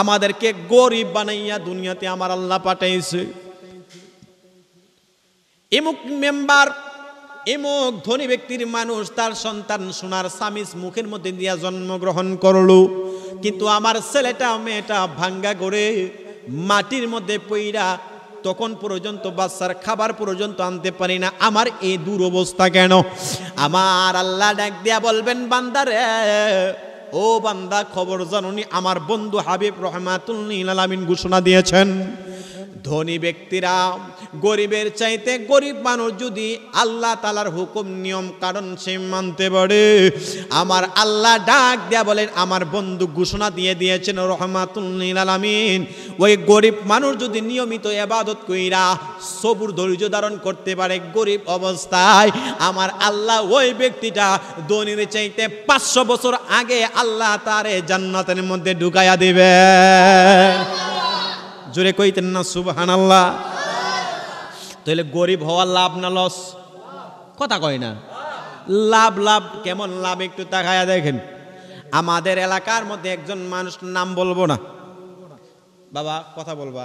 আমাদেরকে গরিব বানাইয়া দুনিয়াতে আমার আল্লাহ পাঠাইছে এমুক মেম্বার এমুক ধনী ব্যক্তির মানুষ তার সন্তান সোনার স্বামী মুখের মধ্যে দিয়া জন্মগ্রহণ করলো কিন্তু আমার ছেলেটা মেয়েটা ভাঙ্গা করে মাটির মধ্যে পইরা তখন পর্যন্ত বাচ্চার খাবার পর্যন্ত আনতে পারি না আমার এই দুরবস্থা কেন আমার আল্লাহ ডাক দিয়া বলবেন বান্দারে ও বান্দা খবর জানুনি আমার বন্ধু হাবিব রহমাতুল নীল আলামিন ঘোষণা দিয়েছেন ধনী ব্যক্তিরা গরিবের চাইতে গরিব মানুষ যদি আল্লাহ তালার হুকুম নিয়ম কারণ সে মানতে পারে আমার আল্লাহ ডাক দেয়া বলেন আমার বন্ধু ঘোষণা দিয়ে দিয়েছেন রহমাতুল্লিল আলামিন ওই গরিব মানুষ যদি নিয়মিত এবাদত কইরা সবুর ধৈর্য ধারণ করতে পারে গরিব অবস্থায় আমার আল্লাহ ওই ব্যক্তিটা ধনীর চাইতে পাঁচশো বছর আগে আল্লাহ তারে জান্নাতের মধ্যে ঢুকাইয়া দিবে জোরে কইতেন না সুবাহান আল্লাহ তাহলে গরিব হওয়ার লাভ না লস কথা কয় না লাভ লাভ কেমন লাভ একটু তাকায়া দেখেন আমাদের এলাকার মধ্যে একজন মানুষ নাম বলবো না বাবা কথা বলবা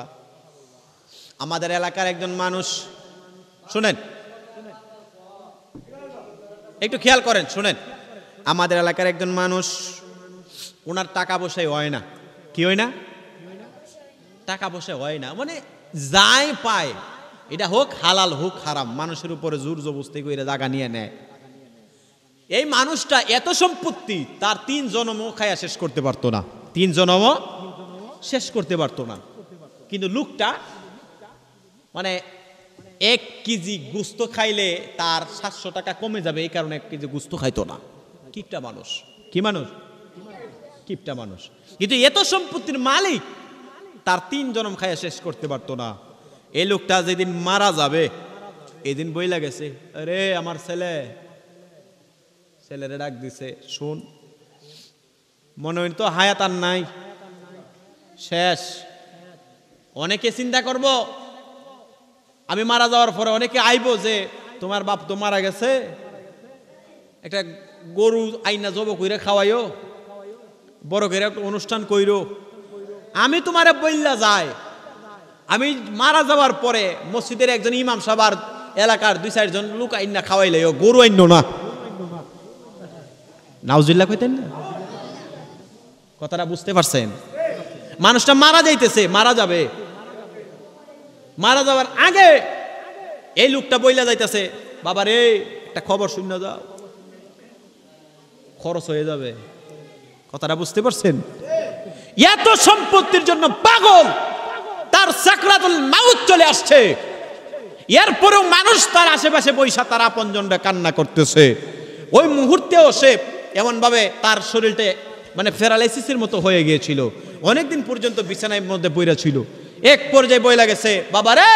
আমাদের এলাকার একজন মানুষ শুনেন একটু খেয়াল করেন শুনেন আমাদের এলাকার একজন মানুষ ওনার টাকা পয়সায় হয় না কি হয় না টাকা পয়সা হয় না মানে যাই পায় এটা হোক হালাল হোক হারাম মানুষের উপরে জোর জবস্তি করে জাগা নিয়ে নেয় এই মানুষটা এত সম্পত্তি তার তিন জনমও খায়া শেষ করতে পারতো না তিন জনমও শেষ করতে পারতো না কিন্তু লুকটা মানে এক কেজি গুস্ত খাইলে তার সাতশো টাকা কমে যাবে এই কারণে এক কেজি গুস্ত খাইতো না কিপটা মানুষ কি মানুষ কিপটা মানুষ কিন্তু এত সম্পত্তির মালিক তার তিন জনম খাইয়া শেষ করতে পারতো না এই লোকটা যেদিন মারা যাবে এদিন বই লাগেছে আরে আমার ছেলে ছেলেরে ডাক দিছে শুন মনে হয় তো হায়াত আর নাই শেষ অনেকে চিন্তা করব আমি মারা যাওয়ার পরে অনেকে আইব যে তোমার বাপ তো মারা গেছে একটা গরু আইনা জব কইরা খাওয়াইও বড় করে একটা অনুষ্ঠান কইরো আমি তোমারে বললা যায় আমি মারা যাওয়ার পরে মসজিদের একজন ইমাম সবার এলাকার দুই চারজন লোক আইনা লাই গরু আইন না নাউজিল্লা কইতেন না কথাটা বুঝতে পারছেন মানুষটা মারা যাইতেছে মারা যাবে মারা যাওয়ার আগে এই লোকটা বইলা যাইতেছে বাবার এই একটা খবর শূন্য যাও খরচ হয়ে যাবে কথাটা বুঝতে পারছেন এত সম্পত্তির জন্য পাগল তার সাকরাতুল মাউত চলে আসছে এরপরেও মানুষ তার আশেপাশে বৈশা তার আপনজনরা কান্না করতেছে ওই মুহূর্তেও সে এমনভাবে তার শরীরটা মানে ফেরালাইসিসের মতো হয়ে গিয়েছিল অনেকদিন পর্যন্ত বিছানায় মধ্যে বইরা ছিল এক পর্যায়ে বই লাগেছে বাবা রে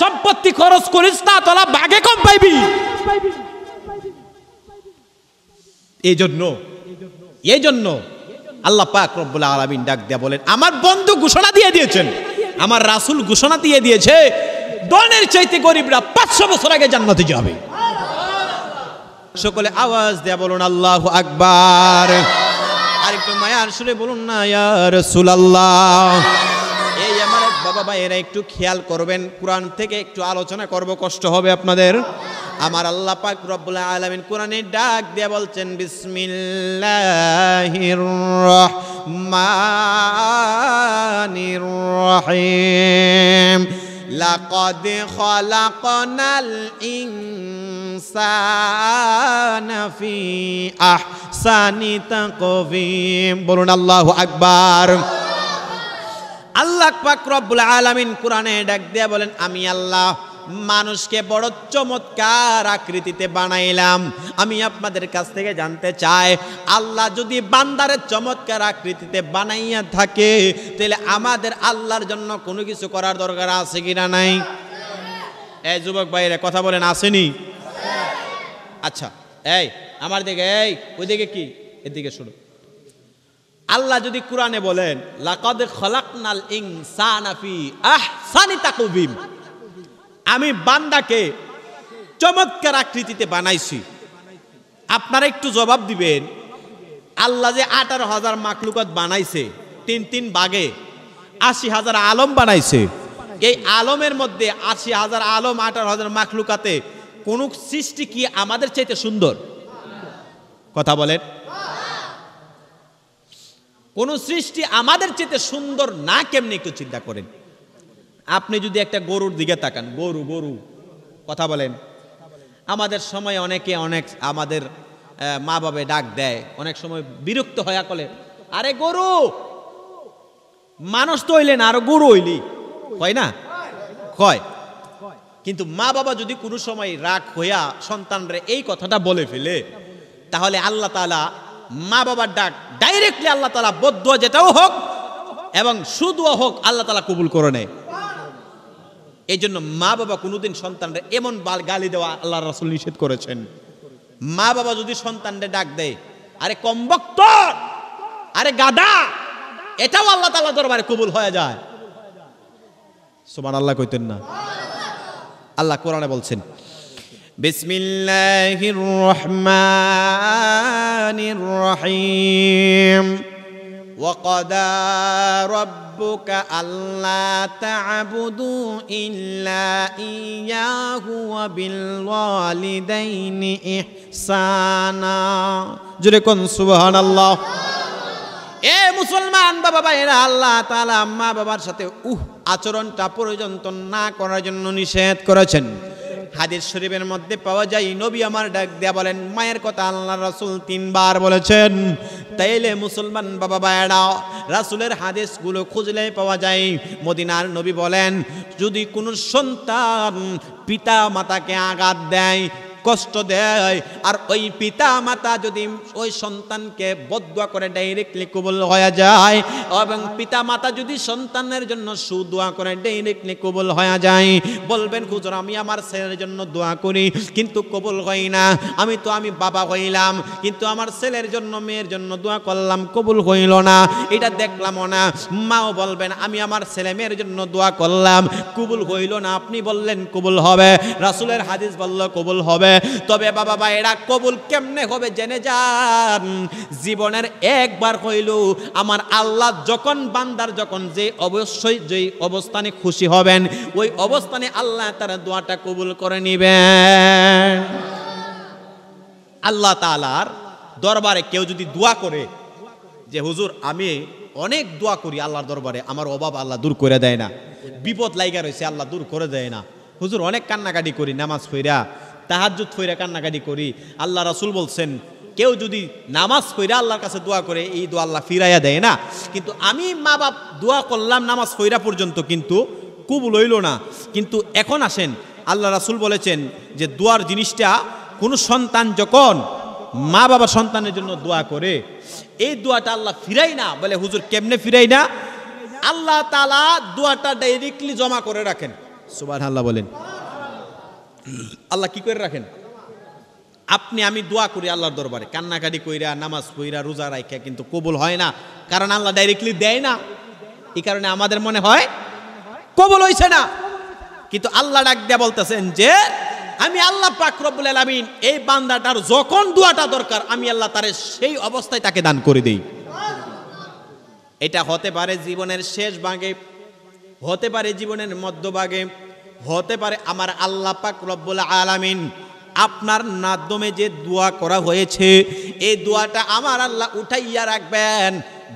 সম্পত্তি খরচ করিস না তোলা বাঘে কম পাইবি এই জন্য এই জন্য আল্লাহ পাক রব্বুল্লাহ আলমিন ডাক দেয়া বলেন আমার বন্ধু ঘোষণা দিয়ে দিয়েছেন আমার রাসুল ঘোষণা দিয়ে দিয়েছে দনের চাইতে গরিবরা পাঁচশো বছর আগে জান্নাতে যাবে সকলে আওয়াজ দেয়া বলুন আল্লাহ আকবার আরেকটু মায়ার সুরে বলুন না ইয়া রাসূলুল্লাহ বাবা এরা একটু খেয়াল করবেন কোরআন থেকে একটু আলোচনা করব কষ্ট হবে আপনাদের আমার আল্লাহ পাক রব্বুল আলামিন কোরআনে ডাক দিয়ে বলছেন বিসমিল্লাহির রহমানির রহিম লাকাদ খলাকনাল ইনসানা ফি আহসানি তাকবীম বলুন আল্লাহু আকবার আল্লাহ পাক রব্বুল আলামিন কোরআনে ডাক দিয়া বলেন আমি আল্লাহ মানুষকে বড় চমৎকার আকৃতিতে বানাইলাম আমি আপনাদের কাছ থেকে জানতে চাই আল্লাহ যদি বান্দারের চমৎকার আকৃতিতে বানাইয়া থাকে তাহলে আমাদের আল্লাহর জন্য কোনো কিছু করার দরকার আছে কি না নাই এই যুবক ভাইরা কথা বলেন আসেনি আচ্ছা এই আমার দিকে এই ওইদিকে কি এদিকে শুনো আল্লাহ যদি কোরআনে বলেন লাকাদ খলাকনাল ইনসানাফি আহসানি তাকুবিম আমি বান্দাকে চমৎকার আকৃতিতে বানাইছি আপনারা একটু জবাব দিবেন আল্লাহ যে আঠারো হাজার মাকলুকত বানাইছে তিন তিন বাগে আশি হাজার আলম বানাইছে এই আলমের মধ্যে আশি হাজার আলম আঠারো হাজার মাকলুকাতে কোন সৃষ্টি কি আমাদের চাইতে সুন্দর কথা বলেন কোনো সৃষ্টি আমাদের চেতে সুন্দর না কেমনি একটু চিন্তা করেন আপনি যদি একটা গরুর দিকে তাকান গরু গরু কথা বলেন আমাদের সময় অনেকে অনেক আমাদের মা বাবে ডাক দেয় অনেক সময় বিরক্ত হয়া কলে আরে গরু মানুষ তো হইলেন আরো গরু হইলি কয় না কয় কিন্তু মা বাবা যদি কোনো সময় রাগ হইয়া সন্তানরে এই কথাটা বলে ফেলে তাহলে আল্লাহ তালা মা বাবার ডাক ডাইরেক্টলি আল্লাহ তালা বদ্ধ যেটাও হোক এবং সুদুয়া হোক আল্লাহ তালা কবুল করে নেয় এই জন্য মা বাবা কোনোদিন সন্তানরা এমন বাল গালি দেওয়া আল্লাহ রাসুল নিষেধ করেছেন মা বাবা যদি সন্তানরা ডাক দেয় আরে কম্বক্ত আরে গাদা এটাও আল্লাহ তালা দরবারে কবুল হয়ে যায় সোমান আল্লাহ কইতেন না আল্লাহ কোরআনে বলছেন بسم الله الرحمن الرحيم وقد ربك ألا تعبدوا إلا إياه وبالوالدين إحسانا جركن سبحان الله এ মুসলমান বাবা ভাইরা আল্লাহ তালা মা বাবার সাথে উহ আচরণটা পর্যন্ত না করার জন্য নিষেধ করেছেন হাদিস শরীফের মধ্যে পাওয়া যায় নবী আমার ডাক দেয়া বলেন মায়ের কথা আল্লাহ রাসুল তিনবার বলেছেন তাইলে মুসলমান বাবা বায়রা রাসুলের হাদিসগুলো খুঁজলে পাওয়া যায় মদিনার নবী বলেন যদি কোনো সন্তান পিতা মাতাকে আঘাত দেয় কষ্ট দেয় আর ওই পিতা মাতা যদি ওই সন্তানকে বদুয়া করে ডাইরেক্টলি কবুল হয়ে যায় এবং পিতা মাতা যদি সন্তানের জন্য সুদোয়া করে ডাইরেক্টলি কবুল হয়ে যায় বলবেন খুচর আমি আমার ছেলের জন্য দোয়া করি কিন্তু কবুল হই না আমি তো আমি বাবা হইলাম কিন্তু আমার ছেলের জন্য মেয়ের জন্য দোয়া করলাম কবুল হইল না এটা দেখলামও না মাও বলবেন আমি আমার ছেলে মেয়ের জন্য দোয়া করলাম কবুল হইল না আপনি বললেন কবুল হবে রাসুলের হাদিস বলল কবুল হবে তবে বাবা বা এরা কবুল কেমনে হবে জেনে যান জীবনের একবার হইল আমার আল্লাহ যখন বান্দার যখন যে অবশ্যই যেই অবস্থানে খুশি হবেন ওই অবস্থানে আল্লাহ তারা দোয়াটা কবুল করে নিবেন আল্লাহ তালার দরবারে কেউ যদি দোয়া করে যে হুজুর আমি অনেক দোয়া করি আল্লাহর দরবারে আমার অভাব আল্লাহ দূর করে দেয় না বিপদ লাইগা রয়েছে আল্লাহ দূর করে দেয় না হুজুর অনেক কান্নাকাটি করি নামাজ ফেরা তাহাজুত ফইরা কান্নাকাটি করি আল্লাহ রাসুল বলছেন কেউ যদি নামাজ ফইরা আল্লাহর কাছে দোয়া করে এই দোয়া আল্লাহ ফিরাইয়া দেয় না কিন্তু আমি মা বাপ দোয়া করলাম নামাজ ফইরা পর্যন্ত কিন্তু কুবুল হইল না কিন্তু এখন আসেন আল্লাহ রাসুল বলেছেন যে দোয়ার জিনিসটা কোনো সন্তান যখন মা বাবা সন্তানের জন্য দোয়া করে এই দোয়াটা আল্লাহ ফিরাই না বলে হুজুর কেমনে ফিরাই না আল্লাহ তালা দোয়াটা ডাইরেক্টলি জমা করে রাখেন সুবাহ আল্লাহ বলেন আল্লাহ কি করে রাখেন আপনি আমি দোয়া করি আল্লাহর দরবারে কান্নাকাটি কইরা নামাজ কইরা রোজা রাখা কিন্তু কবুল হয় না কারণ আল্লাহ ডাইরেক্টলি দেয় না এই কারণে আমাদের মনে হয় কবুল হইছে না কিন্তু আল্লাহ ডাক দেয়া বলতেছেন যে আমি আল্লাহ পাকরবুল আলমিন এই বান্দাটার যখন দোয়াটা দরকার আমি আল্লাহ তার সেই অবস্থায় তাকে দান করে দিই এটা হতে পারে জীবনের শেষ ভাগে হতে পারে জীবনের মধ্যভাগে হতে পারে আমার আল্লাহ পাক রব্বুল আলামিন আপনার মাধ্যমে যে দোয়া করা হয়েছে এই দোয়াটা আমার আল্লাহ উঠাইয়া রাখবেন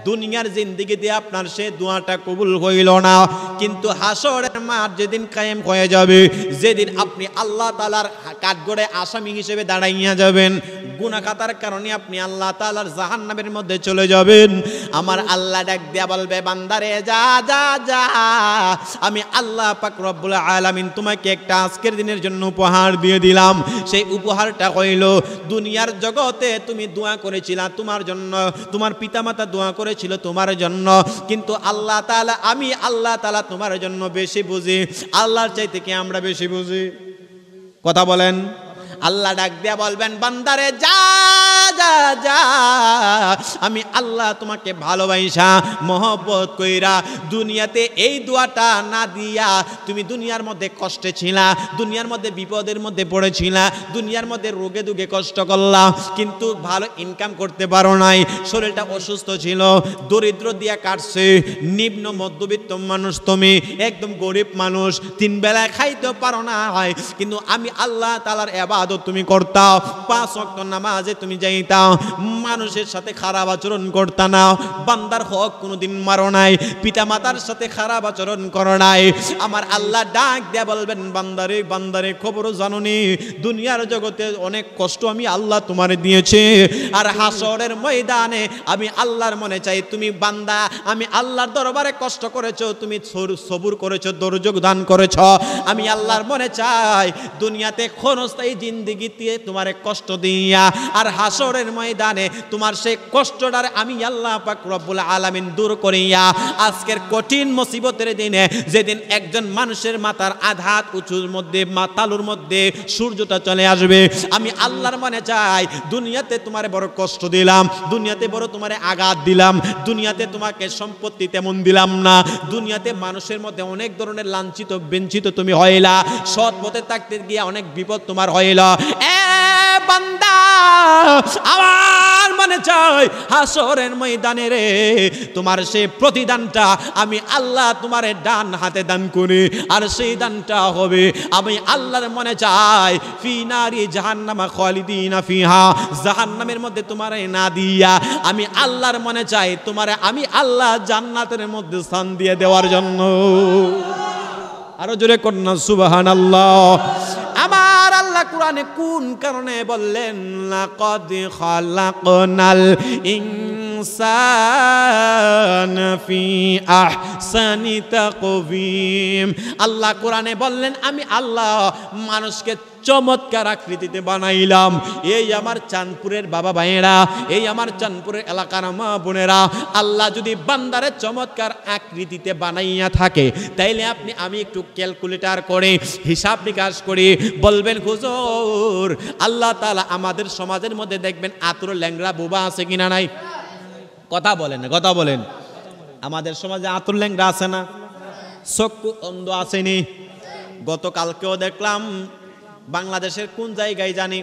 দুনিয়ার জিন্দিগিতে আপনার সে দোয়াটা কবুল হইল না কিন্তু হাসরের মাঠ যেদিন কায়েম হয়ে যাবে যেদিন আপনি আল্লাহ তালার কাঠগড়ে আসামি হিসেবে দাঁড়াইয়া যাবেন গুণাখাতার কারণে আপনি আল্লাহ তালার জাহান নামের মধ্যে চলে যাবেন আমার আল্লাহ ডাক দিয়া বলবে বান্দারে যা যা যা আমি আল্লাহ পাক রব্বুল আলামিন তোমাকে একটা আজকের দিনের জন্য উপহার দিয়ে দিলাম সেই উপহারটা হইল দুনিয়ার জগতে তুমি দোয়া করেছিলা তোমার জন্য তোমার পিতামাতা দোয়া করেছিল তোমার জন্য কিন্তু আল্লাহ তালা আমি আল্লাহ তালা তোমার জন্য বেশি বুঝি আল্লাহর চাইতে কি আমরা বেশি বুঝি কথা বলেন আল্লাহ ডাক দিয়া বলবেন বান্দারে যা যা যা আমি আল্লাহ তোমাকে ভালোবাসা মহব্বত কইরা দুনিয়াতে এই দোয়াটা না দিয়া তুমি দুনিয়ার মধ্যে কষ্টে ছিলা দুনিয়ার মধ্যে বিপদের মধ্যে পড়েছিলা দুনিয়ার মধ্যে রোগে দুগে কষ্ট করলা কিন্তু ভালো ইনকাম করতে পারো নাই শরীরটা অসুস্থ ছিল দরিদ্র দিয়া কাটছে নিম্ন মধ্যবিত্ত মানুষ তুমি একদম গরিব মানুষ তিন বেলায় খাইতে পারো না হয় কিন্তু আমি আল্লাহ তালার এবাদত তুমি করতাও পাঁচ অক্ট নামাজে তুমি যাই নিতাম মানুষের সাথে খারাপ আচরণ করতা না বান্দার হক কোনোদিন মারো নাই পিতা মাতার সাথে খারাপ আচরণ করো নাই আমার আল্লাহ ডাক দেয়া বলবেন বান্দারে বান্দারে খবরও জাননি দুনিয়ার জগতে অনেক কষ্ট আমি আল্লাহ তোমার দিয়েছে আর হাসরের ময়দানে আমি আল্লাহর মনে চাই তুমি বান্দা আমি আল্লাহর দরবারে কষ্ট করেছো তুমি সবুর করেছো দর্যোগ দান করেছ আমি আল্লাহর মনে চাই দুনিয়াতে ক্ষণস্থায়ী জিন্দিগিতে তোমারে কষ্ট দিয়া আর হাস হাসরের ময়দানে তোমার সেই কষ্টটার আমি আল্লাহ পাক রব্বুল আলামিন দূর করিয়া আজকের কঠিন মুসিবতের দিনে যেদিন একজন মানুষের মাথার আধাত উঁচুর মধ্যে মাতালুর মধ্যে সূর্যটা চলে আসবে আমি আল্লাহর মনে চাই দুনিয়াতে তোমার বড় কষ্ট দিলাম দুনিয়াতে বড় তোমার আঘাত দিলাম দুনিয়াতে তোমাকে সম্পত্তি তেমন দিলাম না দুনিয়াতে মানুষের মধ্যে অনেক ধরনের লাঞ্ছিত বেঞ্চিত তুমি হইলা সৎ পথে থাকতে গিয়ে অনেক বিপদ তোমার হইল এ বান্দা আমার মনে চাই হাসরের ময়দানে রে তোমার সেই প্রতিদানটা আমি আল্লাহ তোমার ডান হাতে দান করি আর সেই দানটা হবে আমি আল্লাহর মনে চাই ফি নারী জাহান্নামা খালিদিনা ফিহা জাহান্নামের মধ্যে তোমারে না দিয়া আমি আল্লাহর মনে চাই তোমারে আমি আল্লাহ জান্নাতের মধ্যে স্থান দিয়ে দেওয়ার জন্য আরো জোরে কন্যা সুবাহান আল্লাহ কোরআনে কোন কারণে বললেন লাকদ খালাকনাল ইন ইনসান في আহসানি تقويم আল্লাহ কোরআনে বললেন আমি আল্লাহ মানুষকে চমৎকার আকৃতিতে বানাইলাম এই আমার চাঁদপুরের বাবা ভাইয়েরা এই আমার চাঁদপুরের এলাকার মা বোনেরা আল্লাহ যদি বান্দারে চমৎকার আকৃতিতে বানাইয়া থাকে তাইলে আপনি আমি একটু ক্যালকুলেটার করে হিসাব নিকাশ করে বলবেন হুজুর আল্লাহ তালা আমাদের সমাজের মধ্যে দেখবেন আতর ল্যাংরা বোবা আছে কিনা নাই কথা বলেন কথা বলেন আমাদের সমাজে আতুল ল্যাংরা আছে না চক্ষু অন্ধ আসেনি গতকালকেও দেখলাম বাংলাদেশের কোন জায়গায় জানি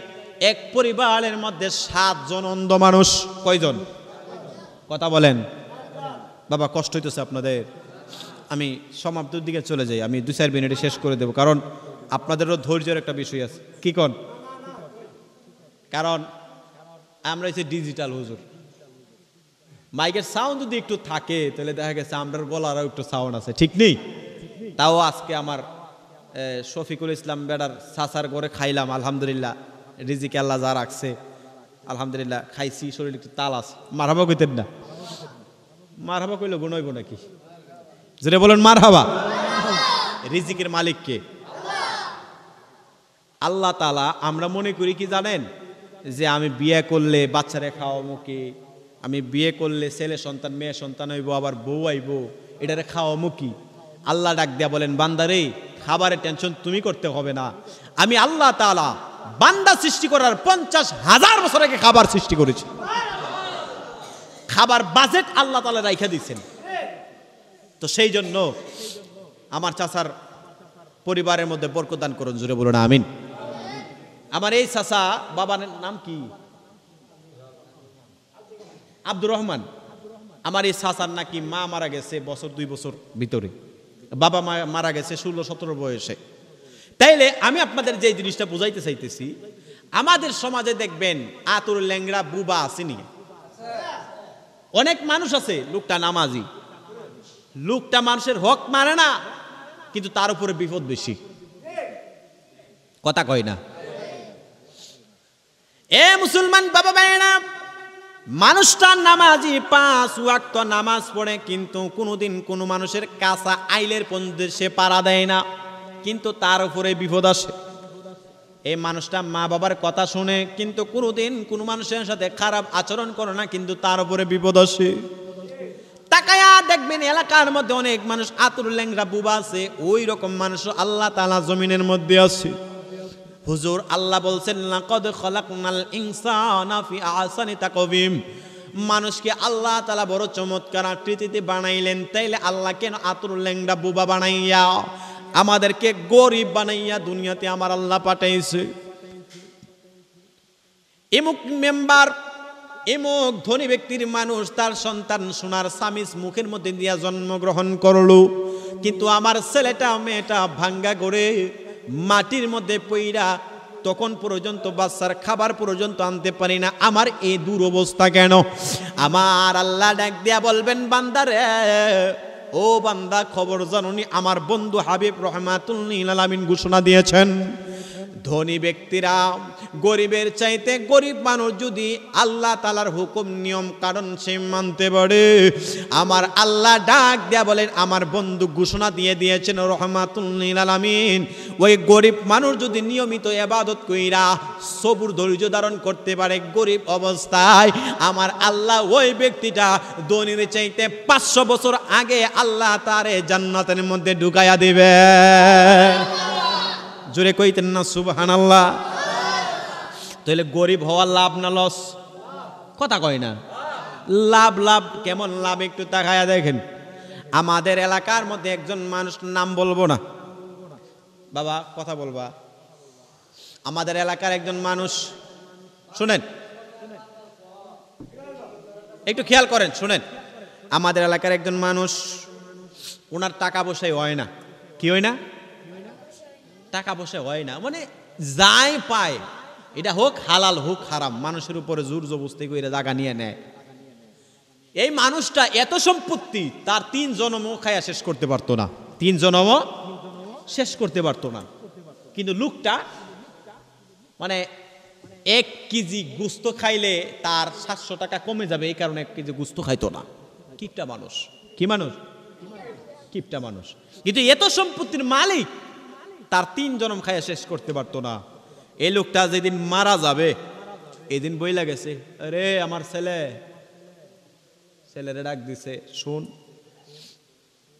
এক পরিবারের মধ্যে সাতজন অন্ধ মানুষ কয়জন কথা বলেন বাবা কষ্ট হইতেছে আপনাদের আমি সমাপ্তির দিকে চলে যাই আমি দু চার মিনিটে শেষ করে দেব কারণ আপনাদেরও ধৈর্যের একটা বিষয় আছে কি কন কারণ আমরা হচ্ছে ডিজিটাল হুজুর মাইকের সাউন্ড যদি একটু থাকে তাহলে দেখা গেছে আমরার বলারও একটু সাউন্ড আছে ঠিক নেই তাও আজকে আমার শফিকুল ইসলাম বেড়ার সাসার করে খাইলাম আলহামদুলিল্লাহ রিজিক আল্লাহ যা রাখছে আলহামদুলিল্লাহ খাইছি শরীর একটু তাল আছে মারহাবা কইতেন না মারহাবা কইলে গুণ হইব নাকি যেটা বলেন মারহাবা রিজিকের মালিককে আল্লাহ তালা আমরা মনে করি কি জানেন যে আমি বিয়ে করলে বাচ্চারে খাওয়া মুখে আমি বিয়ে করলে ছেলে সন্তান মেয়ে সন্তান হইব আবার বউ আইব এটারে খাওয়া মুখী আল্লাহ ডাক দেয়া বলেন বান্দারে খাবারের টেনশন তুমি করতে হবে না আমি আল্লাহ তালা বান্দা সৃষ্টি করার পঞ্চাশ হাজার বছর আগে খাবার সৃষ্টি করেছি খাবার বাজেট আল্লাহ তালা রাইখা দিয়েছেন তো সেই জন্য আমার চাচার পরিবারের মধ্যে বরকদান করুন জুড়ে বলুন আমিন আমার এই চাচা বাবার নাম কি আব্দুর রহমান আমার এই সাসার নাকি মা মারা গেছে বছর দুই বছর ভিতরে বাবা মা মারা গেছে ষোলো সতেরো বয়সে তাইলে আমি আপনাদের যে জিনিসটা বুঝাইতে চাইতেছি আমাদের সমাজে দেখবেন আতর ল্যাংড়া বুবা আসেনি অনেক মানুষ আছে লোকটা নামাজি লোকটা মানুষের হক মারে না কিন্তু তার উপরে বিপদ বেশি কথা কয় না এ মুসলমান বাবা না মানুষটা নামাজি পাঁচ ওয়াক্ত নামাজ পড়ে কিন্তু কোনোদিন কোনো মানুষের কাঁচা আইলের পণ্য সে পাড়া দেয় না কিন্তু তার উপরে বিপদ আসে এই মানুষটা মা বাবার কথা শুনে কিন্তু কোনোদিন কোনো মানুষের সাথে খারাপ আচরণ করে না কিন্তু তার উপরে বিপদ আসে তাকায়া দেখবেন এলাকার মধ্যে অনেক মানুষ আতুর ল্যাংরা বুবা আছে ওই রকম মানুষ আল্লাহ তালা জমিনের মধ্যে আছে হুজুর আল্লাহ বলছেন না খলাকনাল খলাক ফি আহসানি মানুষকে আল্লাহ তালা বড় চমৎকার আকৃতিতে বানাইলেন তাইলে আল্লাহ কেন আতুর ল্যাংরা বুবা বানাইয়া আমাদেরকে গরিব বানাইয়া দুনিয়াতে আমার আল্লাহ পাঠাইছে এমুক মেম্বার এমুক ধনী ব্যক্তির মানুষ তার সন্তান সোনার স্বামীর মুখের মধ্যে দিয়া জন্মগ্রহণ করল কিন্তু আমার ছেলেটা মেয়েটা ভাঙ্গা করে মাটির মধ্যে পইরা তখন পর্যন্ত বাচ্চার খাবার পর্যন্ত আনতে পারি না আমার এই দুরবস্থা কেন আমার আল্লাহ ডাক দিয়া বলবেন বান্দারে ও বান্দা খবর জানুনি আমার বন্ধু হাবিব নীল আলামিন ঘোষণা দিয়েছেন ধনী ব্যক্তিরা গরিবের চাইতে গরিব মানুষ যদি আল্লাহ তালার হুকুম নিয়ম কারণ সে মানতে পারে আমার আল্লাহ ডাক দেয়া বলেন আমার বন্ধু ঘোষণা দিয়ে দিয়েছেন রহমাতুল আলামিন ওই গরিব মানুষ যদি নিয়মিত এবাদত কইরা সবুর ধৈর্য ধারণ করতে পারে গরিব অবস্থায় আমার আল্লাহ ওই ব্যক্তিটা ধনীর চাইতে পাঁচশো বছর আগে আল্লাহ তারে জান্নাতের মধ্যে ঢুকাইয়া দিবে জোরে কইতেন না সুবহান আল্লাহ তাহলে গরিব হওয়ার লাভ না লস কথা কয় না লাভ লাভ কেমন লাভ একটু তাকায়া দেখেন আমাদের এলাকার মধ্যে একজন মানুষ নাম বলবো না বাবা কথা বলবা আমাদের এলাকার একজন মানুষ শুনেন একটু খেয়াল করেন শুনেন আমাদের এলাকার একজন মানুষ ওনার টাকা পয়সাই হয় না কি হয় না টাকা পয়সা হয় না মানে যাই পায় এটা হোক হালাল হোক হারাম মানুষের উপরে জোর জবস্তি করে জায়গা নিয়ে নেয় এই মানুষটা এত সম্পত্তি তার তিন জনম খায়া শেষ করতে পারতো না তিন জনম শেষ করতে পারতো না কিন্তু লোকটা মানে এক কেজি গুস্ত খাইলে তার সাতশো টাকা কমে যাবে এই কারণে এক কেজি গুস্ত খাইতো না কিপটা মানুষ কি মানুষ কিপটা মানুষ কিন্তু এত সম্পত্তির মালিক তার তিন জনম খাইয়া শেষ করতে পারতো না এই লোকটা যেদিন মারা যাবে এদিন বই লাগেছে আরে আমার ছেলে ছেলেরে ডাক দিছে শুন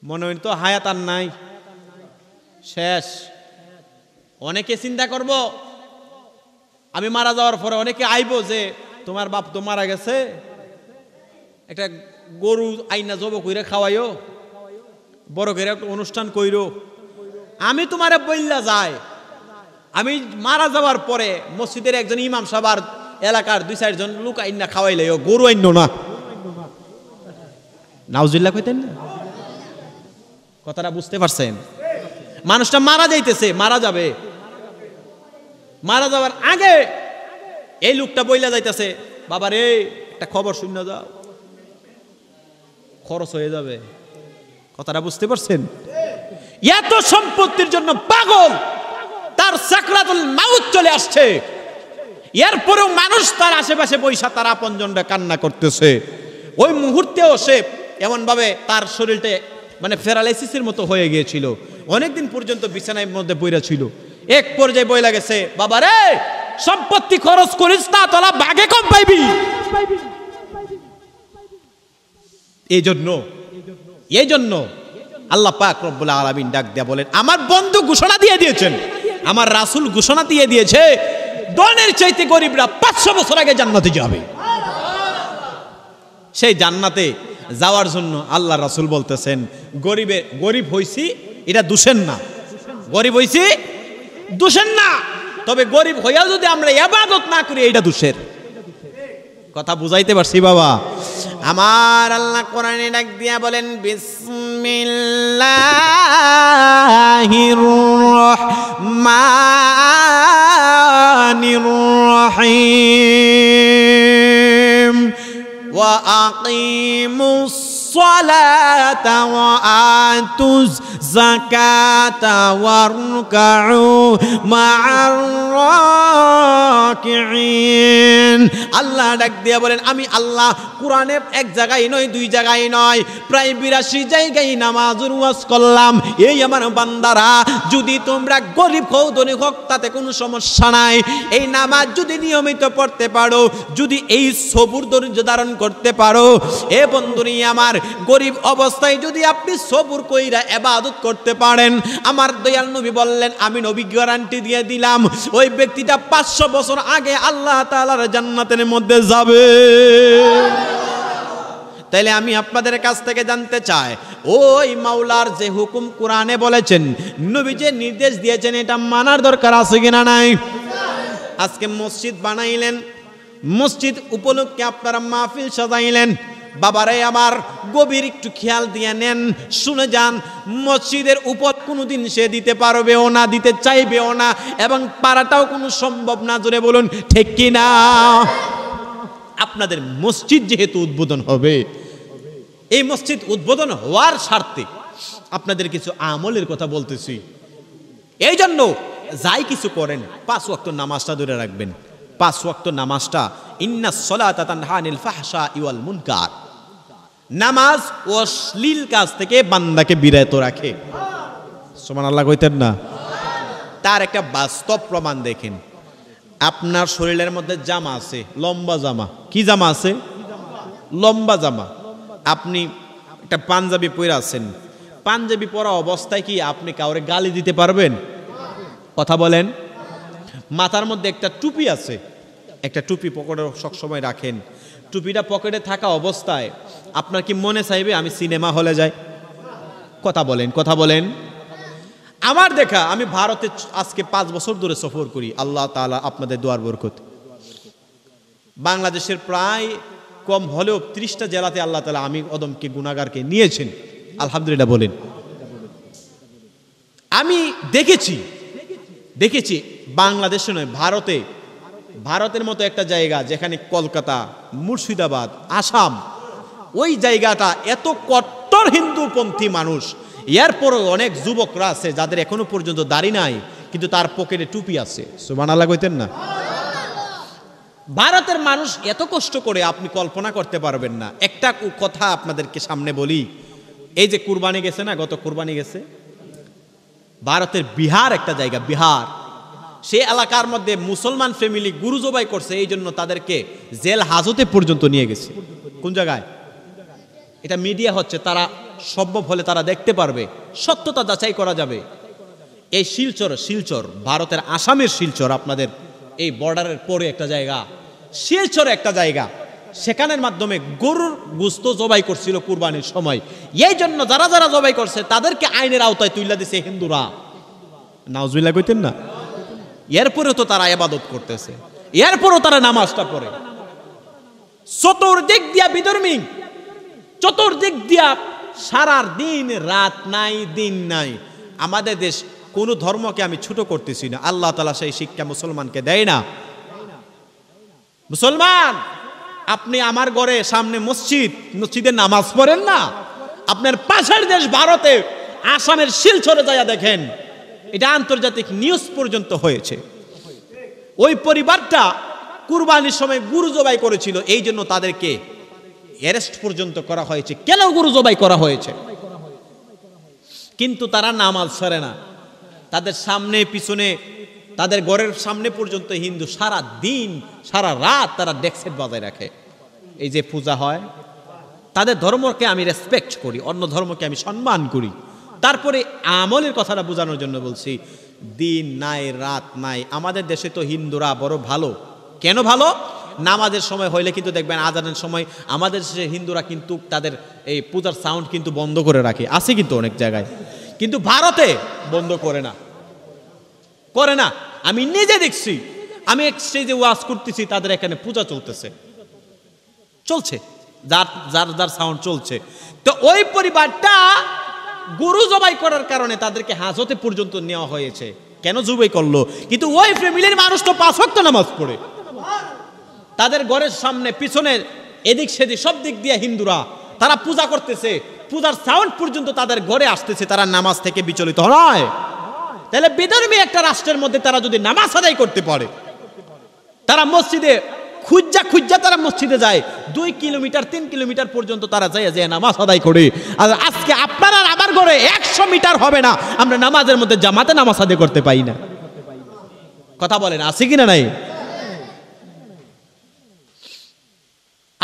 মনে হয় তো হায়াত আর নাই শেষ অনেকে চিন্তা করব আমি মারা যাওয়ার পরে অনেকে আইব যে তোমার বাপ তো মারা গেছে একটা গরু আইনা জব করে খাওয়াইও বড় করে একটা অনুষ্ঠান কইরো আমি তোমারে বললা যায় আমি মারা যাওয়ার পরে মসজিদের একজন ইমাম সবার এলাকার দুই চারজন লুক আইন না খাওয়াইলে গরু আইন না নাউজিল্লা কইতেন না কথাটা বুঝতে পারছেন মানুষটা মারা যাইতেছে মারা যাবে মারা যাওয়ার আগে এই লোকটা বইলা যাইতেছে বাবার এই একটা খবর শূন্য যাও খরচ হয়ে যাবে কথাটা বুঝতে পারছেন এত সম্পত্তির জন্য পাগল তার সাকরাতুল মাউত চলে আসছে এরপরেও মানুষ তার আশেপাশে বৈশা তার আপন কান্না করতেছে ওই মুহূর্তেও সে এমনভাবে তার শরীরটা মানে প্যারালাইসিসের মতো হয়ে গিয়েছিল অনেকদিন পর্যন্ত বিছানায় মধ্যে বইরা ছিল এক পর্যায়ে বই লাগেছে বাবা রে সম্পত্তি খরচ করিস না তোলা বাগে কম পাইবি এই জন্য এই জন্য আল্লাহ পাক রব্বুল আলমিন ডাক দেয়া বলেন আমার বন্ধু ঘোষণা দিয়ে দিয়েছেন আমার রাসুল ঘোষণা দিয়ে দিয়েছে দনের চাইতে গরিবরা পাঁচশো বছর আগে জান্নাতে যাবে সেই জান্নাতে যাওয়ার জন্য আল্লাহ রাসুল বলতেছেন গরিবে গরিব হয়েছি এটা দূষেন না গরিব হয়েছি দূষেন না তবে গরিব হইয়া যদি আমরা এবাদত না করি এটা দূষের কথা বুঝাইতে পারছি বাবা আমার আল্লাহ কোরআনে ডাক দিয়া বলেন বিসমিল্লাহির রহমানির রহিম ওয়া আকিমুস الصلاة وآتوا الزكاة واركعوا مع الراكعين আল্লাহ ডাক দিয়ে বলেন আমি আল্লাহ কোরআনে এক জায়গায় নয় দুই জায়গায় নয় প্রায় বিরাশি জায়গায় নামাজ ওয়াজ করলাম এই আমার বান্দারা যদি তোমরা গরিব হও ধনী হোক তাতে কোনো সমস্যা নাই এই নামাজ যদি নিয়মিত পড়তে পারো যদি এই সবুর ধৈর্য ধারণ করতে পারো এ বন্ধুনি আমার গরিব অবস্থায় যদি আপনি সবুর কইরা এবাদত করতে পারেন আমার দয়াল নবী বললেন আমি নবী গ্যারান্টি দিয়ে দিলাম ওই ব্যক্তিটা পাঁচশো বছর আগে আল্লাহ তালার জান্নাতের মধ্যে যাবে তাইলে আমি আপনাদের কাছ থেকে জানতে চাই ওই মাওলার যে হুকুম কোরআনে বলেছেন নবী যে নির্দেশ দিয়েছেন এটা মানার দরকার আছে কিনা নাই আজকে মসজিদ বানাইলেন মসজিদ উপলক্ষে আপনারা মাহফিল সাজাইলেন বাবারে আমার গভীর একটু খেয়াল দিয়ে নেন শুনে যান মসজিদের উপর কোনো দিন সে দিতে পারবেও না দিতে চাইবেও না এবং পারাটাও কোনো সম্ভব না জোরে বলুন ঠিক কি না আপনাদের মসজিদ যেহেতু উদ্বোধন হবে এই মসজিদ উদ্বোধন হওয়ার স্বার্থে আপনাদের কিছু আমলের কথা বলতেছি এই জন্য যাই কিছু করেন পাঁচ ওয়াক্ত নামাজটা ধরে রাখবেন পাঁচ ওয়াক্ত নামাজটা ইন্না সলাতান হানিল ফাহশা ইওয়াল মুনকার নামাজ ও অশ্লীল কাজ থেকে বান্দাকে বিরত রাখে সমান আল্লাহ কইতেন না তার একটা বাস্তব প্রমাণ দেখেন আপনার শরীরের মধ্যে জামা আছে লম্বা জামা কি জামা আছে লম্বা জামা আপনি একটা পাঞ্জাবি পরে আছেন পাঞ্জাবি পরা অবস্থায় কি আপনি কাউরে গালি দিতে পারবেন কথা বলেন মাথার মধ্যে একটা টুপি আছে একটা টুপি পকেটে সবসময় রাখেন টুপিটা পকেটে থাকা অবস্থায় আপনার কি মনে চাইবে আমি সিনেমা হলে যাই কথা বলেন কথা বলেন আমার দেখা আমি ভারতে আজকে পাঁচ বছর ধরে সফর করি আল্লাহ তালা আপনাদের দোয়ার বরকত বাংলাদেশের প্রায় কম হলেও ত্রিশটা জেলাতে আল্লাহ তালা আমি অদমকে গুণাগারকে নিয়েছেন আলহামদুলিল্লাহ বলেন আমি দেখেছি দেখেছি বাংলাদেশে নয় ভারতে ভারতের মতো একটা জায়গা যেখানে কলকাতা মুর্শিদাবাদ আসাম ওই জায়গাটা এত কট্টর হিন্দুপন্থী মানুষ এরপরও অনেক যুবকরা আছে যাদের এখনো পর্যন্ত দাড়ি নাই কিন্তু তার পকেটে টুপি আছে সুমানালা কইতেন না ভারতের মানুষ এত কষ্ট করে আপনি কল্পনা করতে পারবেন না একটা কথা আপনাদেরকে সামনে বলি এই যে কুরবানি গেছে না গত কুরবানি গেছে ভারতের বিহার একটা জায়গা বিহার সে এলাকার মধ্যে মুসলমান ফ্যামিলি গুরু জবাই করছে এই জন্য তাদেরকে জেল হাজতে পর্যন্ত নিয়ে গেছে কোন জায়গায় এটা মিডিয়া হচ্ছে তারা সম্ভব হলে তারা দেখতে পারবে সত্যতা যাচাই করা যাবে এই শিলচর শিলচর ভারতের আসামের শিলচর আপনাদের এই বর্ডারের পরে একটা জায়গা শিলচর একটা জায়গা সেখানের মাধ্যমে গরুর গুস্ত জবাই করছিল কুরবানির সময় এই জন্য যারা যারা জবাই করছে তাদেরকে আইনের আওতায় তুইলা দিছে হিন্দুরা নাওজুইলা কইতেন না এরপরে তো তারা এবাদত করতেছে এরপরও তারা নামাজটা পড়ে চতুর্দিক দিয়া বিধর্মী চতুর্দিক দিয়া সারার দিন রাত নাই দিন নাই আমাদের দেশ কোনো ধর্মকে আমি ছোট করতেছি না আল্লাহ তালা সেই শিক্ষা মুসলমানকে দেয় না মুসলমান আপনি আমার ঘরে সামনে মসজিদ মসজিদে নামাজ পড়েন না আপনার পাশের দেশ ভারতে আসামের ছড়ে যায় দেখেন এটা আন্তর্জাতিক নিউজ পর্যন্ত হয়েছে ওই পরিবারটা কুরবানির সময় গুরু জবাই করেছিল এই জন্য তাদেরকে অ্যারেস্ট পর্যন্ত করা হয়েছে কেন গুরু জবাই করা হয়েছে কিন্তু তারা নামাজ সরে না তাদের সামনে পিছনে তাদের ঘরের সামনে পর্যন্ত হিন্দু সারা দিন সারা রাত তারা ডেক্সেট বজায় রাখে এই যে পূজা হয় তাদের ধর্মকে আমি রেসপেক্ট করি অন্য ধর্মকে আমি সম্মান করি তারপরে আমলের কথাটা বোঝানোর জন্য বলছি দিন নাই রাত নাই আমাদের দেশে তো হিন্দুরা বড় ভালো কেন ভালো নামাজের সময় হইলে কিন্তু দেখবেন আজানের সময় আমাদের দেশে হিন্দুরা কিন্তু তাদের এই পূজার সাউন্ড কিন্তু বন্ধ করে রাখে আছে কিন্তু অনেক জায়গায় কিন্তু ভারতে বন্ধ করে না করে না আমি নিজে দেখছি আমি এক স্টেজে ওয়াজ করতেছি তাদের এখানে পূজা চলতেছে চলছে যার যার যার সাউন্ড চলছে তো ওই পরিবারটা গরু জবাই করার কারণে তাদেরকে হাজতে পর্যন্ত নেওয়া হয়েছে কেন জুবাই করলো কিন্তু ওই ফ্যামিলির মানুষ তো পাঁচ হক্ত নামাজ পড়ে তাদের ঘরের সামনে পিছনে এদিক সেদিক সব দিক দিয়ে হিন্দুরা তারা পূজা করতেছে পূজার সাউন্ড পর্যন্ত তাদের ঘরে আসতেছে তারা নামাজ থেকে বিচলিত নয় তাহলে বেদর্মী একটা রাষ্ট্রের মধ্যে তারা যদি নামাজ আদায় করতে পারে তারা মসজিদে খুঁজা খুঁজা তারা মসজিদে যায় দুই কিলোমিটার তিন কিলোমিটার পর্যন্ত তারা যায় যে নামাজ আদায় করে আর আজকে আপনারা আবার করে একশো মিটার হবে না আমরা নামাজের মধ্যে জামাতে নামাজ আদায় করতে পাই না কথা বলেন আছে কি না নাই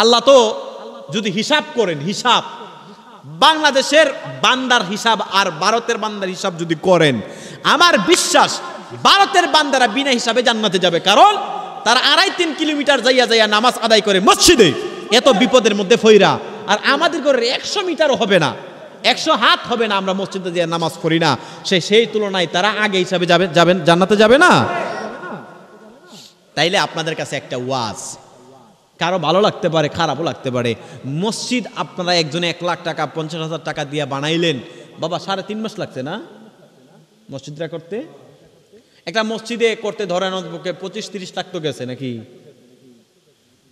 আল্লাহ তো যদি হিসাব করেন হিসাব বাংলাদেশের বান্দার হিসাব আর ভারতের বান্দার হিসাব যদি করেন আমার বিশ্বাস ভারতের বান্দারা বিনা হিসাবে জান্নাতে যাবে কারণ তার আড়াই তিন কিলোমিটার যাইয়া যাইয়া নামাজ আদায় করে মসজিদে এত বিপদের মধ্যে ফইরা আর আমাদের ঘরের একশো মিটারও হবে না একশো হাত হবে না আমরা মসজিদে যে নামাজ পড়ি না সে সেই তুলনায় তারা আগে হিসাবে যাবে যাবেন জান্নাতে যাবে না তাইলে আপনাদের কাছে একটা ওয়াজ কারো ভালো লাগতে পারে খারাপও লাগতে পারে মসজিদ আপনারা একজনে এক লাখ টাকা পঞ্চাশ হাজার টাকা দিয়ে বানাইলেন বাবা সাড়ে তিন মাস লাগছে না মসজিদরা করতে একটা মসজিদে করতে ধরেন বুকে পঁচিশ তিরিশ লাখ তো গেছে নাকি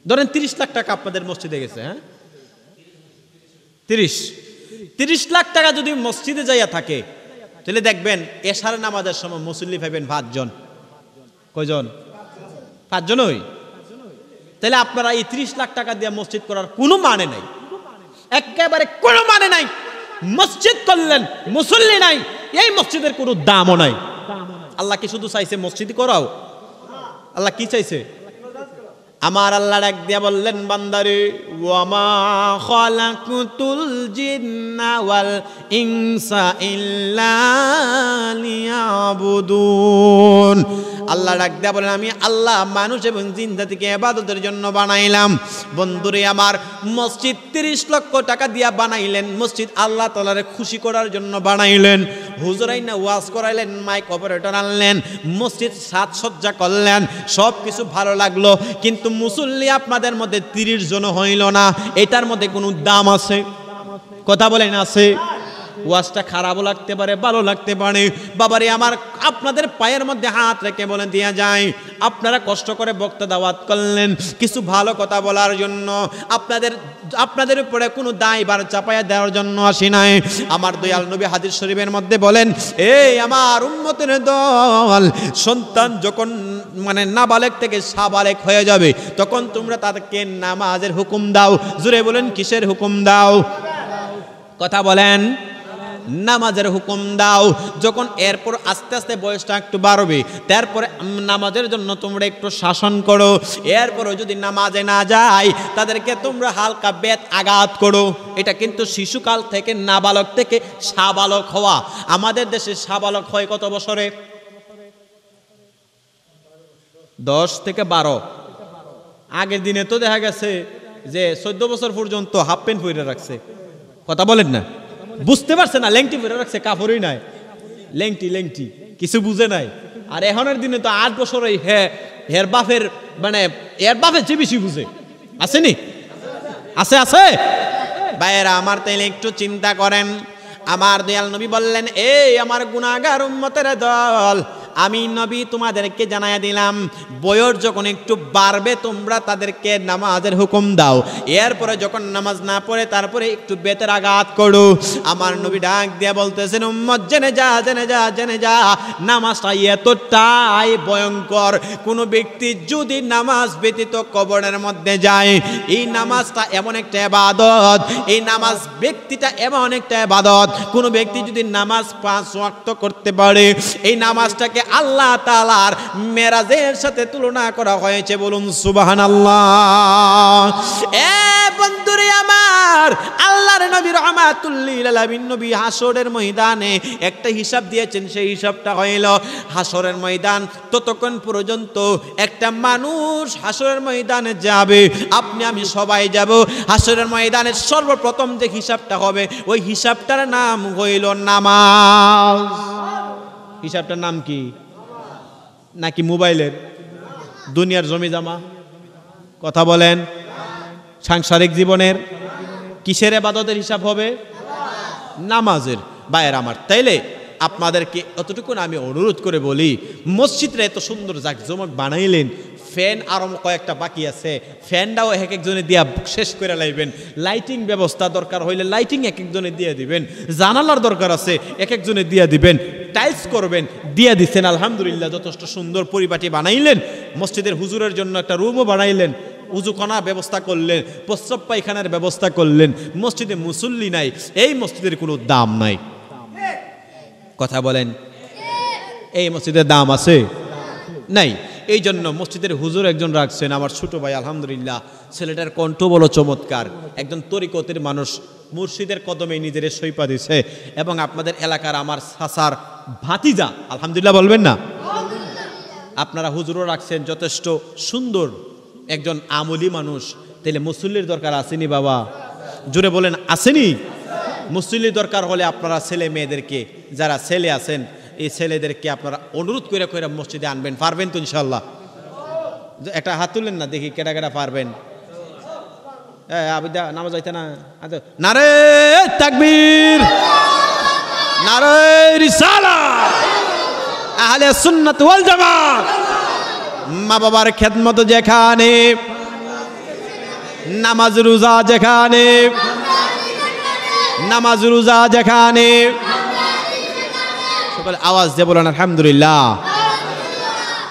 ধরেন তিরিশ লাখ টাকা আপনাদের মসজিদে গেছে হ্যাঁ তিরিশ তিরিশ লাখ টাকা যদি মসজিদে যাইয়া থাকে তাহলে দেখবেন এসার নামাজের সময় মুসল্লি ভাইবেন পাঁচজন কয়জন পাঁচজন ওই তাহলে আপনারা এই তিরিশ লাখ টাকা দিয়ে মসজিদ করার কোনো মানে নাই একেবারে কোনো মানে নাই মসজিদ করলেন মুসল্লি নাই এই মসজিদের কোনো দামও নাই দামও নাই আল্লাহ কি শুধু চাইছে মসজিদ করাও আল্লাহ কি চাইছে আমার আল্লাহ ডাক দিয়া বললেন বান্দারে ওয়ামা খলাকুতুল জিন্না ওয়াল ইনসা ইল্লা লিয়াবুদুন আল্লাহ ডাক দেয়া বলেন আমি আল্লাহ মানুষ এবং জিন্দা থেকে এবাদতের জন্য বানাইলাম বন্ধুরে আমার মসজিদ তিরিশ লক্ষ টাকা দিয়া বানাইলেন মসজিদ আল্লাহ তালারে খুশি করার জন্য বানাইলেন না ওয়াজ করাইলেন মাইক অপারেটর আনলেন মসজিদ সাজসজ্জা করলেন সব কিছু ভালো লাগলো কিন্তু মুসল্লি আপনাদের মধ্যে তিরিশ জন হইল না এটার মধ্যে কোনো দাম আছে কথা বলেন আছে ওয়াজটা খারাপও লাগতে পারে ভালো লাগতে পারে বাবারে আমার আপনাদের পায়ের মধ্যে হাত রেখে বলে দেওয়া যায় আপনারা কষ্ট করে বক্তা দাওয়াত করলেন কিছু ভালো কথা বলার জন্য আপনাদের আপনাদের উপরে কোনো দায় বার চাপাইয়া দেওয়ার জন্য আসি নাই আমার দয়াল নবী হাজির শরীফের মধ্যে বলেন এই আমার উন্মতের দল সন্তান যখন মানে নাবালেক থেকে সাবালেক হয়ে যাবে তখন তোমরা তাদেরকে নামাজের হুকুম দাও জুড়ে বলেন কিসের হুকুম দাও কথা বলেন নামাজের হুকুম দাও যখন এরপর আস্তে আস্তে বয়সটা একটু বাড়বে তারপরে নামাজের জন্য তোমরা একটু শাসন করো এরপর যদি নামাজে না যায় তাদেরকে তোমরা হালকা বেত আঘাত করো এটা কিন্তু শিশুকাল থেকে নাবালক থেকে সাবালক হওয়া আমাদের দেশে সাবালক হয় কত বছরে দশ থেকে বারো আগের দিনে তো দেখা গেছে যে চোদ্দ বছর পর্যন্ত হাফ প্যান্ট পরে রাখছে কথা বলেন না বুঝতে পারছে না ল্যাংটি পরে রাখছে কাপড়ই নাই ল্যাংটি ল্যাংটি কিছু বুঝে নাই আর এখনের দিনে তো আট বছর ওই হে হের বাফের মানে এর বাফের যে বেশি বুঝে আসেনি আছে আছে ভাইয়েরা আমার তাইলে একটু চিন্তা করেন আমার দয়াল নবী বললেন এই আমার গুণাগার উন্মতের দল আমি নবী তোমাদেরকে জানাইয়া দিলাম বয়স যখন একটু বাড়বে তোমরা তাদেরকে নামাজের হুকুম দাও এরপরে যখন নামাজ না পড়ে তারপরে একটু বেতের আঘাত করো আমার নবী ডাক দিয়ে বলতেছেন উম্মত জেনে যা জেনে যা জেনে যা নামাজটা এতটাই ভয়ঙ্কর কোনো ব্যক্তি যদি নামাজ ব্যতীত কবরের মধ্যে যায় এই নামাজটা এমন একটা এবাদত এই নামাজ ব্যক্তিটা এমন একটা এবাদত কোনো ব্যক্তি যদি নামাজ পাঁচ ওয়াক্ত করতে পারে এই নামাজটাকে আল্লাহ তালার মেরাজের সাথে তুলনা করা হয়েছে বলুন সুবাহান আল্লাহ এ বন্ধুরে আমার আল্লাহর নবী রহমাতুল্লিল আলামিন নবী হাসরের ময়দানে একটা হিসাব দিয়েছেন সেই হিসাবটা হইল হাসরের ময়দান ততক্ষণ পর্যন্ত একটা মানুষ হাসরের ময়দানে যাবে আপনি আমি সবাই যাব হাসরের ময়দানে সর্বপ্রথম যে হিসাবটা হবে ওই হিসাবটার নাম হইল নামাজ হিসাবটার নাম কি নাকি মোবাইলের দুনিয়ার জমি জামা কথা বলেন সাংসারিক জীবনের কিসের এবাদতের হিসাব হবে নামাজের বায়ের আমার তাইলে আপনাদেরকে অতটুকুন আমি অনুরোধ করে বলি মসজিদরা এত সুন্দর জমক বানাইলেন ফ্যান আরও কয়েকটা বাকি আছে ফ্যানটাও এক একজনে দিয়া শেষ করে লাইবেন লাইটিং ব্যবস্থা দরকার হইলে লাইটিং এক একজনে দিয়ে দিবেন জানালার দরকার আছে এক একজনে দিয়ে দিবেন টাইলস করবেন দিয়ে দিচ্ছেন আলহামদুলিল্লাহ যথেষ্ট সুন্দর পরিপাটি বানাইলেন মসজিদের হুজুরের জন্য একটা রুমও বানাইলেন উজুকণা ব্যবস্থা করলেন প্রস্রব পায়খানার ব্যবস্থা করলেন মসজিদে মুসল্লি নাই এই মসজিদের কোনো দাম নাই হ্যাঁ। কথা বলেন এই মসজিদের দাম আছে নাই এই জন্য মসজিদের হুজুর একজন রাখছেন আমার ছোটো ভাই আলহামদুলিল্লাহ ছেলেটার কণ্ঠ বলো চমৎকার একজন তরিকতের মানুষ মুর্শিদের কদমে নিজের সৈপা দিছে এবং আপনাদের এলাকার আমার সাসার ভাতিজা আলহামদুলিল্লাহ বলবেন না আপনারা হুজুরও রাখছেন যথেষ্ট সুন্দর একজন আমলি মানুষ তাহলে মুসল্লির দরকার আসেনি বাবা জুড়ে বলেন আসেনি মুসল্লির দরকার হলে আপনারা ছেলে মেয়েদেরকে যারা ছেলে আছেন এই ছেলেদেরকে আপনারা অনুরোধ করে করে মসজিদে আনবেন পারবেন তো ইনশাল্লাহ একটা হাত তুলেন না দেখি কেটা কেটা পারবেন হ্যাঁ আবিদা নামাজ হইতে না আচ্ছা, নারে তাকবীর নারে রিসালা আহলে সুন্নাত ওয়াল জামাত মা বাবার খেদমত যেখানে নামাজ রোজা যেখানে নামাজ রোজা যেখানে সকলে আওয়াজ দিয়ে বলেন আলহামদুলিল্লাহ